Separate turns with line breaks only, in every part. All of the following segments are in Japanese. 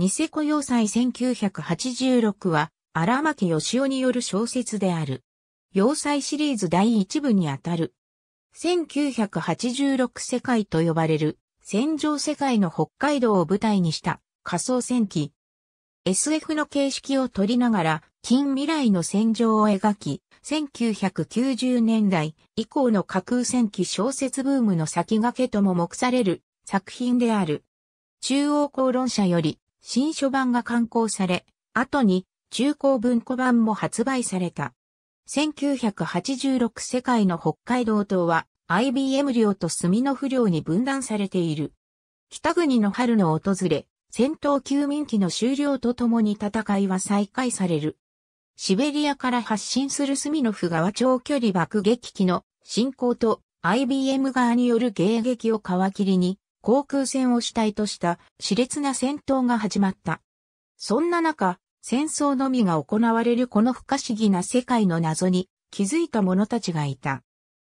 ニセコ要塞1986は、荒牧義雄による小説である。要塞シリーズ第一部にあたる。1986世界と呼ばれる、戦場世界の北海道を舞台にした仮想戦記。SF の形式を取りながら、近未来の戦場を描き、1990年代以降の架空戦記小説ブームの先駆けとも目される作品である。中央公論者より新書版が刊行され、後に中古文庫版も発売された。1986世界の北海道島は IBM 領と墨の不領に分断されている。北国の春の訪れ、戦闘休眠期の終了とともに戦いは再開される。シベリアから発進するスミノフ川長距離爆撃機の進行と IBM 側による迎撃を皮切りに航空戦を主体とした熾烈な戦闘が始まった。そんな中、戦争のみが行われるこの不可思議な世界の謎に気づいた者たちがいた。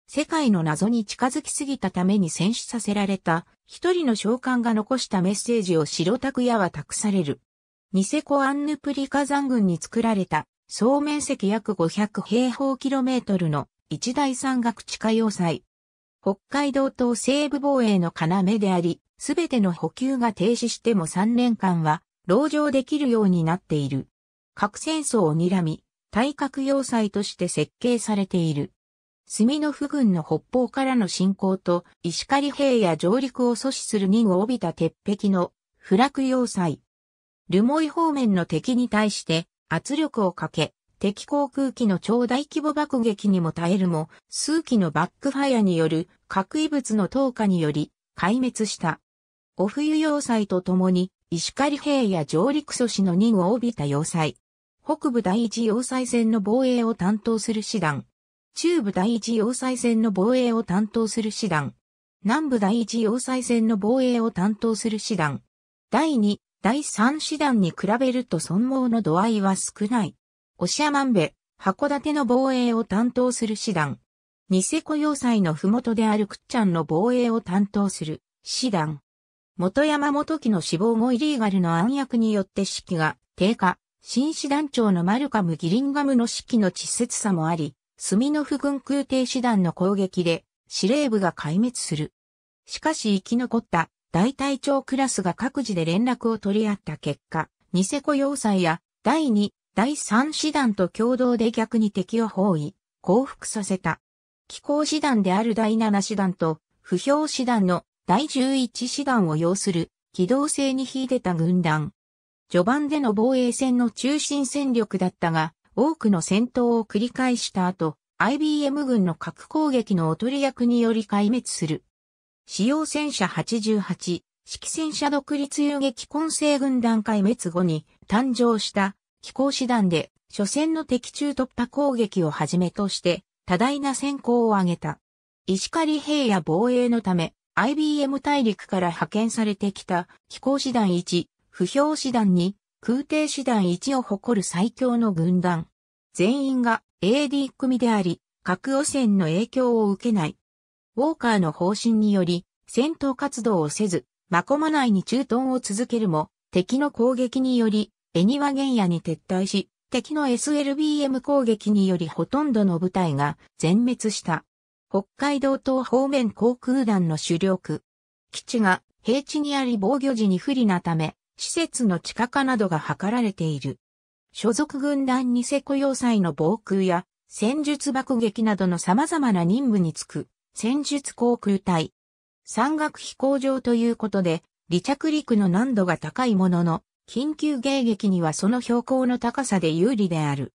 世界の謎に近づきすぎたために戦死させられた一人の召喚が残したメッセージを白拓也は託される。ニセコアンヌプリ火山群に作られた総面積約500平方キロメートルの一大山岳地下要塞、北海道と西部防衛の要であり、すべての補給が停止しても3年間は、籠城できるようになっている。核戦争を睨み、対核要塞として設計されている。墨の府軍の北方からの侵攻と、石狩兵や上陸を阻止する任を帯びた鉄壁の不落要塞。留萌方面の敵に対して圧力をかけ、敵航空機の超大規模爆撃にも耐えるも、数機のバックファイアによる核異物の投下により壊滅した。お冬要塞とともに、石狩兵や上陸阻止の任を帯びた要塞。北部第一要塞線の防衛を担当する師団。中部第一要塞線の防衛を担当する師団。南部第一要塞線の防衛を担当する師団。第2、第3師団に比べると損耗の度合いは少ない。押満部、函館の防衛を担当する師団。ニセコ要塞の麓であるくっちゃんの防衛を担当する師団。元山元木の死亡後イリーガルの暗躍によって士気が低下、新師団長のマルカム・ギリンガムの士気の稚拙さもあり、スミノフ軍空挺師団の攻撃で司令部が壊滅する。しかし生き残った大隊長クラスが各自で連絡を取り合った結果、ニセコ要塞や第2第三師団と共同で逆に敵を包囲、降伏させた。気候師団である第七師団と、不評師団の第十一師団を要する、機動性に秀でた軍団。序盤での防衛戦の中心戦力だったが、多くの戦闘を繰り返した後、IBM 軍の核攻撃のおり役により壊滅する。使用戦車88、式戦車独立遊撃混成軍団壊滅後に誕生した飛行師団で、初戦の敵中突破攻撃をはじめとして、多大な戦功を挙げた。石狩平野防衛のため、IBM 大陸から派遣されてきた飛行師団1、不評師団2、空挺師団1を誇る最強の軍団。全員が AD 組であり、核汚染の影響を受けない。ウォーカーの方針により、戦闘活動をせず、マコマ内に駐屯を続けるも、敵の攻撃により、恵庭原野に撤退し、敵の SLBM 攻撃によりほとんどの部隊が全滅した。北海道東方面航空団の主力。基地が平地にあり防御時に不利なため、施設の地下化などが図られている。所属軍団ニセコ要塞の防空や戦術爆撃などの様々な任務につく戦術航空隊。山岳飛行場ということで離着陸の難度が高いものの緊急迎撃にはその標高の高さで有利である。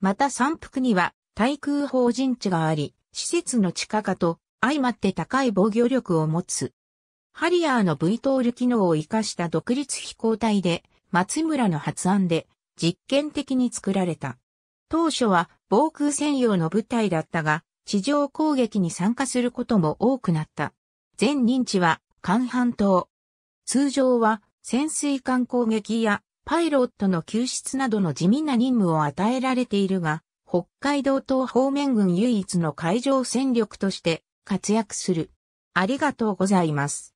また山腹には対空砲陣地があり、施設の地下化と相まって高い防御力を持つ。ハリアーの V トール機能を活かした独立飛行隊で、松村の発案で実験的に作られた。当初は防空専用の部隊だったが、地上攻撃に参加することも多くなった。全認知は、韓半島。通常は潜水艦攻撃やパイロットの救出などの地味な任務を与えられているが、北海道東方面軍唯一の海上戦力として活躍する。ありがとうございます。